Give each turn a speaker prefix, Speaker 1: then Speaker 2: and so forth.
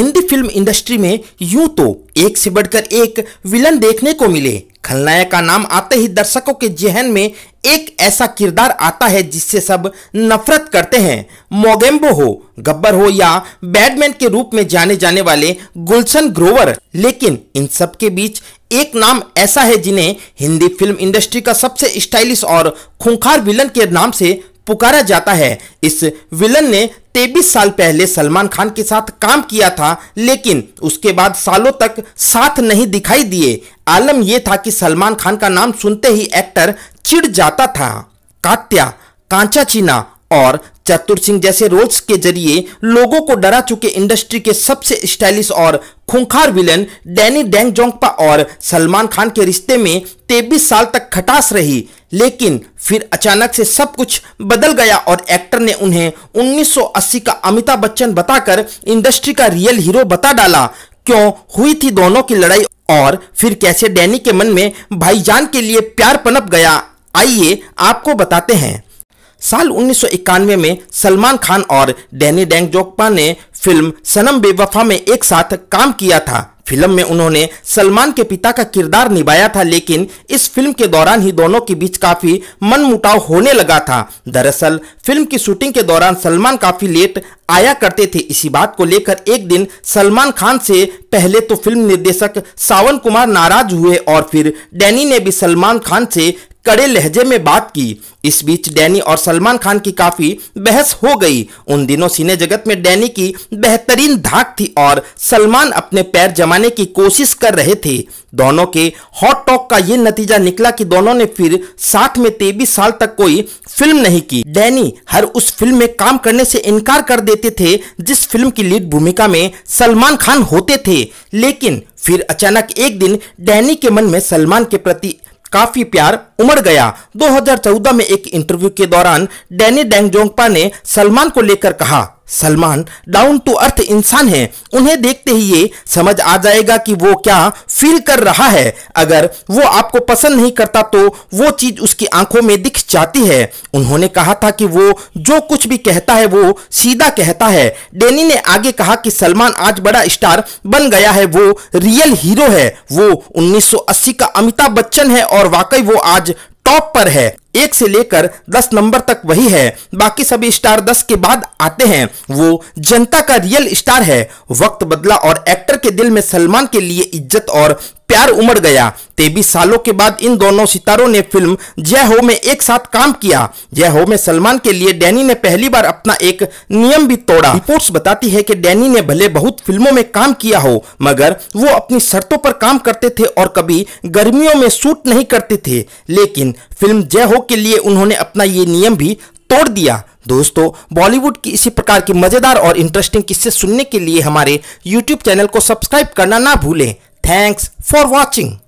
Speaker 1: Hindi film industry में यूं तो एक से बढ़कर एक विलन देखने को मिले खलनायक का नाम आते ही दर्शकों के जहन में एक ऐसा किरदार आता है जिससे सब नफरत करते हैं मोगेम्बो हो गब्बर हो या बैडमैन के रूप में जाने जाने वाले गुलशन ग्रोवर लेकिन इन सब के बीच एक नाम ऐसा है जिन्हें हिंदी फिल्म इंडस्ट्री का सबसे स्टाइलिश और खूंखार विलन के नाम से पुकारा जाता है इस विलन ने तेबीस साल पहले सलमान खान के साथ काम किया था लेकिन उसके बाद सालों तक साथ नहीं दिखाई दिए आलम यह था कि सलमान खान का नाम सुनते ही एक्टर चिढ़ जाता था कात्या कांचा चीना और चतुर सिंह जैसे रोल्स के जरिए लोगों को डरा चुके इंडस्ट्री के सबसे स्टाइलिश और खूंखार विलन डैनी डेंग जोंगपा और सलमान खान के रिश्ते में तेबीस साल तक खटास रही लेकिन फिर अचानक से सब कुछ बदल गया और एक्टर ने उन्हें 1980 का अमिताभ बच्चन बताकर इंडस्ट्री का रियल हीरो बता डाला क्यों हुई थी दोनों की लड़ाई और फिर कैसे डैनी के मन में भाईजान के लिए प्यार पनप गया आइए आपको बताते हैं साल 1991 में सलमान खान और डैनी डेंग जोकपा ने फिल्म सनम बेवफा में एक साथ काम किया था फिल्म में उन्होंने सलमान के पिता का किरदार निभाया था लेकिन इस फिल्म के दौरान ही दोनों के बीच काफी मनमुटाव होने लगा था दरअसल फिल्म की शूटिंग के दौरान सलमान काफी लेट आया करते थे इसी बात को लेकर एक दिन सलमान खान से पहले तो फिल्म निर्देशक सावन कुमार नाराज हुए और फिर डैनी ने भी सलमान खान से कड़े लहजे में बात की इस बीच डैनी और सलमान खान की काफी बहस हो गई उन दिनों सिने जगत में डैनी की बेहतरीन धाक थी और सलमान अपने पैर जमाने की कोशिश कर रहे थे दोनों के हॉट टॉक का ये नतीजा निकला कि दोनों ने फिर साथ में तेबीस साल तक कोई फिल्म नहीं की डैनी हर उस फिल्म में काम करने से इनकार कर देते थे जिस फिल्म की लीड भूमिका में सलमान खान होते थे लेकिन फिर अचानक एक दिन डैनी के मन में सलमान के प्रति काफी प्यार उमड़ गया 2014 में एक इंटरव्यू के दौरान डैनी डेंगजोंगपा ने सलमान को लेकर कहा सलमान डाउन टू अर्थ इंसान है उन्हें देखते ही ये समझ आ जाएगा कि वो क्या फील कर रहा है अगर वो आपको पसंद नहीं करता तो वो चीज उसकी आंखों में दिख जाती है उन्होंने कहा था कि वो जो कुछ भी कहता है वो सीधा कहता है डेनी ने आगे कहा कि सलमान आज बड़ा स्टार बन गया है वो रियल हीरो है वो 1980 का अमिताभ बच्चन है और वाकई वो आज टॉप पर है एक से लेकर दस नंबर तक वही है बाकी सभी स्टार दस के बाद आते हैं वो जनता का रियल स्टार है वक्त बदला और एक्टर के दिल में सलमान के लिए इज्जत और प्यार उमड़ गया तेबीस सालों के बाद इन दोनों सितारों ने फिल्म जय हो में एक साथ काम किया जय हो में सलमान के लिए डैनी ने पहली बार अपना एक नियम भी तोड़ा रिपोर्ट्स बताती है कि डैनी ने भले बहुत फिल्मों में काम किया हो मगर वो अपनी शर्तों पर काम करते थे और कभी गर्मियों में शूट नहीं करते थे लेकिन फिल्म जय हो के लिए उन्होंने अपना ये नियम भी तोड़ दिया दोस्तों बॉलीवुड की इसी प्रकार की मज़ेदार और इंटरेस्टिंग किस्से सुनने के लिए हमारे यूट्यूब चैनल को सब्सक्राइब करना ना भूलें थैंक्स फॉर वॉचिंग